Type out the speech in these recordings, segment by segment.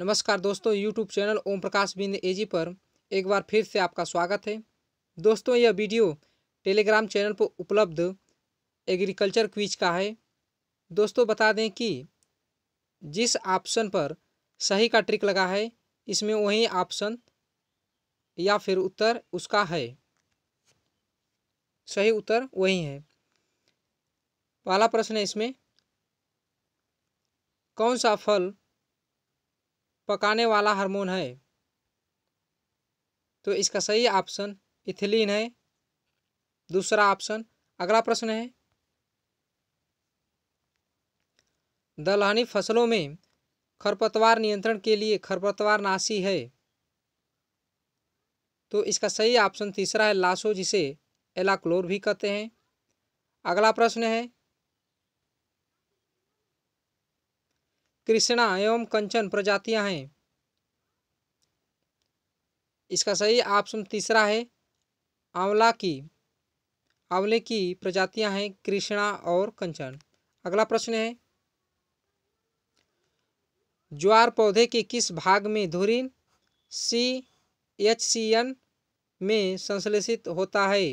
नमस्कार दोस्तों YouTube channel ओम प्रकाश बिंद एजी पर एक बार फिर से आपका स्वागत है दोस्तों यह वीडियो टेलीग्राम चैनल पर उपलब्ध एग्रीकल्चर क्विज का है दोस्तों बता दें कि जिस ऑप्शन पर सही का ट्रिक लगा है इसमें वही ऑप्शन या फिर उत्तर उसका है सही उत्तर वही है पहला प्रश्न है इसमें कौन सा फल पकाने वाला हार्मोन है तो इसका सही ऑप्शन इथिलीन है दूसरा ऑप्शन अगला प्रश्न है दलहनी फसलों में खरपतवार नियंत्रण के लिए खरपतवार नाशी है तो इसका सही ऑप्शन तीसरा है लासो जिसे एलाक्लोर भी कहते हैं अगला प्रश्न है कृष्णा एवं कंचन प्रजातियां हैं इसका सही ऑप्शन तीसरा है आंवला की आंवले की प्रजातियां हैं कृष्णा और कंचन अगला प्रश्न है ज्वार पौधे के किस भाग में धुरीन सी एच सी एन में संश्लेषित होता है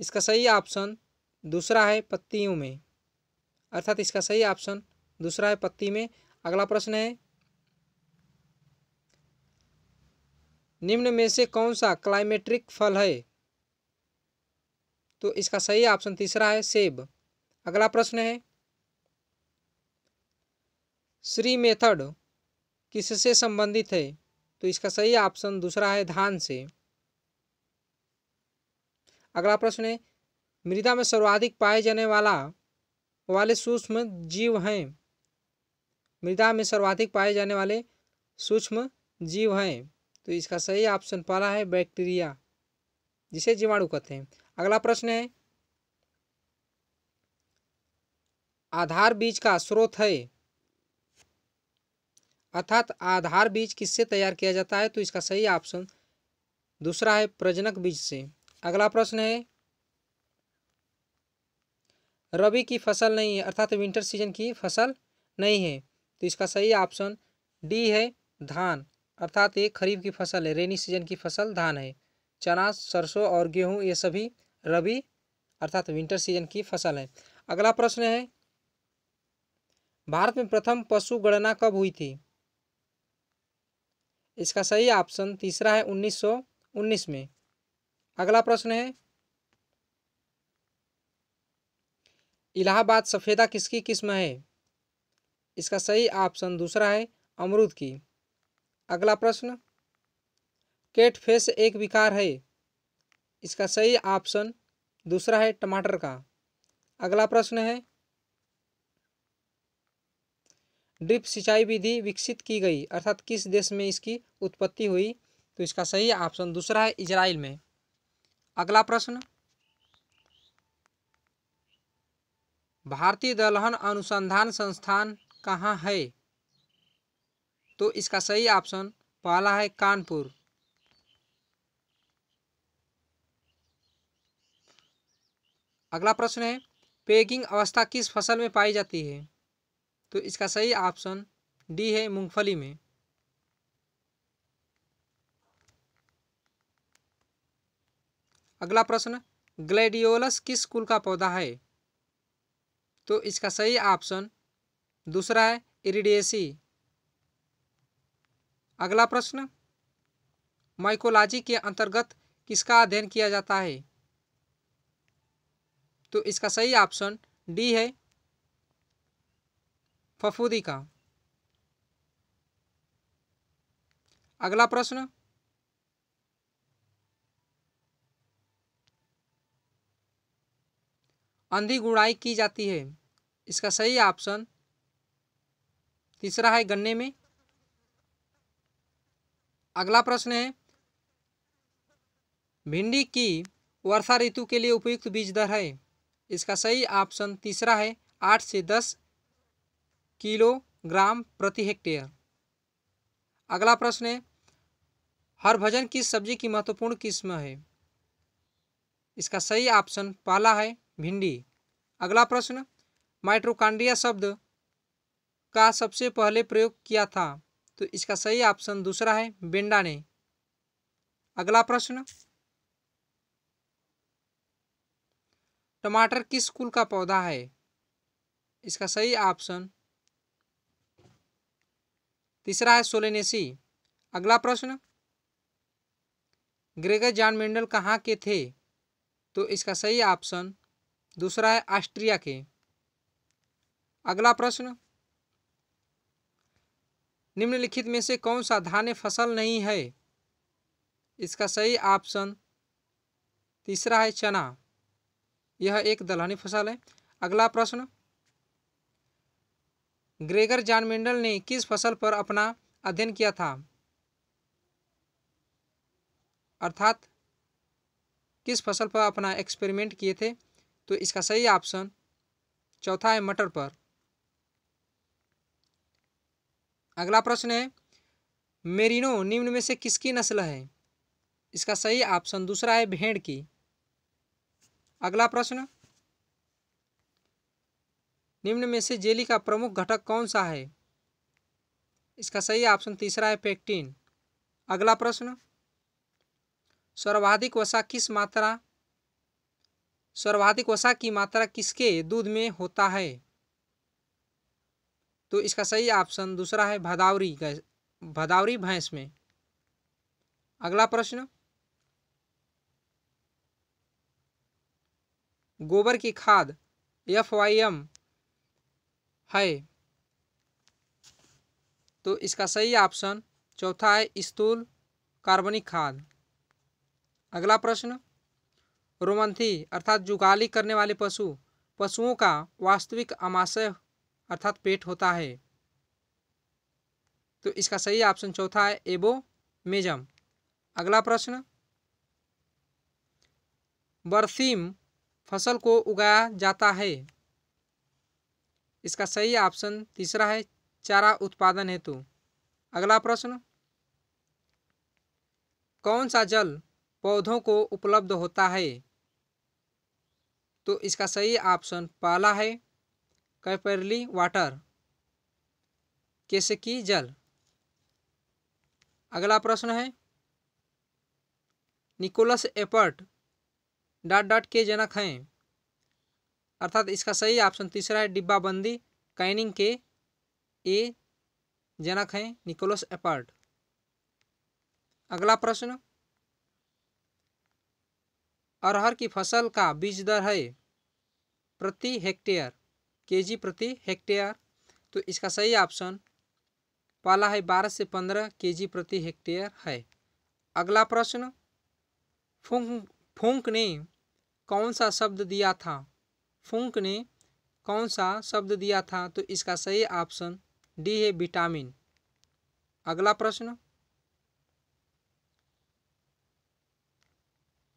इसका सही ऑप्शन दूसरा है पत्तियों में अर्थात इसका सही ऑप्शन दूसरा है पत्ती में अगला प्रश्न है निम्न में से कौन सा क्लाइमेट्रिक फल है तो इसका सही ऑप्शन तीसरा है सेब अगला प्रश्न है श्री मेथड किससे संबंधित है तो इसका सही ऑप्शन दूसरा है धान से अगला प्रश्न है मृदा में सर्वाधिक पाए जाने वाला वाले सूक्ष्म जीव हैं मृदा में सर्वाधिक पाए जाने वाले सूक्ष्म जीव हैं तो इसका सही ऑप्शन पहला है बैक्टीरिया जिसे जीवाणु कहते हैं अगला प्रश्न है आधार बीज का स्रोत है अर्थात आधार बीज किससे तैयार किया जाता है तो इसका सही ऑप्शन दूसरा है प्रजनक बीज से अगला प्रश्न है रबी की फसल नहीं है अर्थात विंटर सीजन की फसल नहीं है तो इसका सही ऑप्शन डी है धान अर्थात ये खरीफ की फसल है रेनी सीजन की फसल धान है चना सरसों और गेहूँ ये सभी रबी अर्थात विंटर सीजन की फसल है अगला प्रश्न है भारत में प्रथम पशु गणना कब हुई थी इसका सही ऑप्शन तीसरा है 1919 में अगला प्रश्न है इलाहाबाद सफ़ेदा किसकी किस्म है इसका सही ऑप्शन दूसरा है अमरूद की अगला प्रश्न केट फेस एक विकार है इसका सही ऑप्शन दूसरा है टमाटर का अगला प्रश्न है ड्रिप सिंचाई विधि विकसित की गई अर्थात किस देश में इसकी उत्पत्ति हुई तो इसका सही ऑप्शन दूसरा है इजराइल में अगला प्रश्न भारतीय दलहन अनुसंधान संस्थान कहाँ है तो इसका सही ऑप्शन पहला है कानपुर अगला प्रश्न है पेकिंग अवस्था किस फसल में पाई जाती है तो इसका सही ऑप्शन डी है मूंगफली में अगला प्रश्न ग्लेडियोलस किस कुल का पौधा है तो इसका सही ऑप्शन दूसरा है इरिडियसी अगला प्रश्न माइकोलॉजी के अंतर्गत किसका अध्ययन किया जाता है तो इसका सही ऑप्शन डी है फफूदी का अगला प्रश्न अंधी गुड़ाई की जाती है इसका सही ऑप्शन तीसरा है गन्ने में अगला प्रश्न है भिंडी की वर्षा ऋतु के लिए उपयुक्त बीज दर है इसका सही ऑप्शन तीसरा है आठ से दस किलोग्राम प्रति हेक्टेयर अगला प्रश्न है हरभजन किस सब्जी की महत्वपूर्ण किस्म है इसका सही ऑप्शन पहला है भिंडी अगला प्रश्न माइट्रोकांड्रिया शब्द का सबसे पहले प्रयोग किया था तो इसका सही ऑप्शन दूसरा है बेंडा ने अगला प्रश्न टमाटर किस कुल का पौधा है इसका सही ऑप्शन तीसरा है सोलेनेसी अगला प्रश्न ग्रेगर जॉन मेंडल कहाँ के थे तो इसका सही ऑप्शन दूसरा है ऑस्ट्रिया के अगला प्रश्न निम्नलिखित में से कौन सा धान्य फसल नहीं है इसका सही ऑप्शन तीसरा है चना यह एक दलहनी फसल है अगला प्रश्न ग्रेगर जान मेंडल ने किस फसल पर अपना अध्ययन किया था अर्थात किस फसल पर अपना एक्सपेरिमेंट किए थे तो इसका सही ऑप्शन चौथा है मटर पर अगला प्रश्न है मेरिनो निम्न में से किसकी नस्ल है इसका सही ऑप्शन दूसरा है भेड़ की अगला प्रश्न निम्न में से जेली का प्रमुख घटक कौन सा है इसका सही ऑप्शन तीसरा है पेक्टिन अगला प्रश्न सर्वाधिक वसा किस मात्रा सर्वाधिक वसा की मात्रा किसके दूध में होता है तो इसका सही ऑप्शन दूसरा है भदावरी भदावरी भैंस में अगला प्रश्न गोबर की खाद एफ वाई एम है तो इसका सही ऑप्शन चौथा है स्तूल कार्बनिक खाद अगला प्रश्न रोमंथी अर्थात जुगाली करने वाले पशु पशुओं का वास्तविक आमाशय अर्थात पेट होता है तो इसका सही ऑप्शन चौथा है एबो मेजम अगला प्रश्न बरसीम फसल को उगाया जाता है इसका सही ऑप्शन तीसरा है चारा उत्पादन हेतु अगला प्रश्न कौन सा जल पौधों को उपलब्ध होता है तो इसका सही ऑप्शन पहला है कैपरली वाटर केसकी जल अगला प्रश्न है निकोलस एपर्ट डॉट डॉट के जनक हैं अर्थात इसका सही ऑप्शन तीसरा है डिब्बाबंदी कैनिंग के ए जनक हैं निकोलस एपर्ट अगला प्रश्न अरहर की फसल का बीज दर है प्रति हेक्टेयर केजी प्रति हेक्टेयर तो इसका सही ऑप्शन पहला है बारह से पंद्रह केजी प्रति हेक्टेयर है अगला प्रश्न फुंक फुंक ने कौन सा शब्द दिया था फुंक ने कौन सा शब्द दिया था तो इसका सही ऑप्शन डी है विटामिन अगला प्रश्न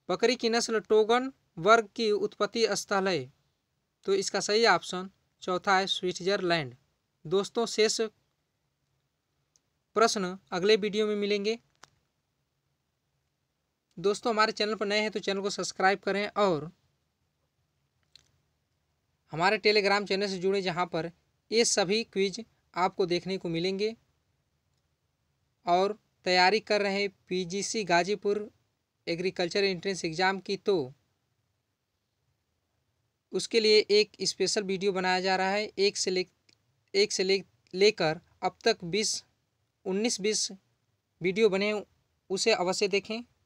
बकरी की नस्ल टोगन वर्ग की उत्पत्ति स्थल है तो इसका सही ऑप्शन चौथा है स्विट्जरलैंड दोस्तों शेष प्रश्न अगले वीडियो में मिलेंगे दोस्तों हमारे चैनल पर नए हैं तो चैनल को सब्सक्राइब करें और हमारे टेलीग्राम चैनल से जुड़े जहां पर ये सभी क्विज आपको देखने को मिलेंगे और तैयारी कर रहे PGC Ghazipur agriculture entrance exam की तो उसके लिए एक स्पेशल वीडियो बनाया जा रहा है एक से ले एक से ले लेकर अब तक बीस उन्नीस बीस वीडियो बने उसे अवश्य देखें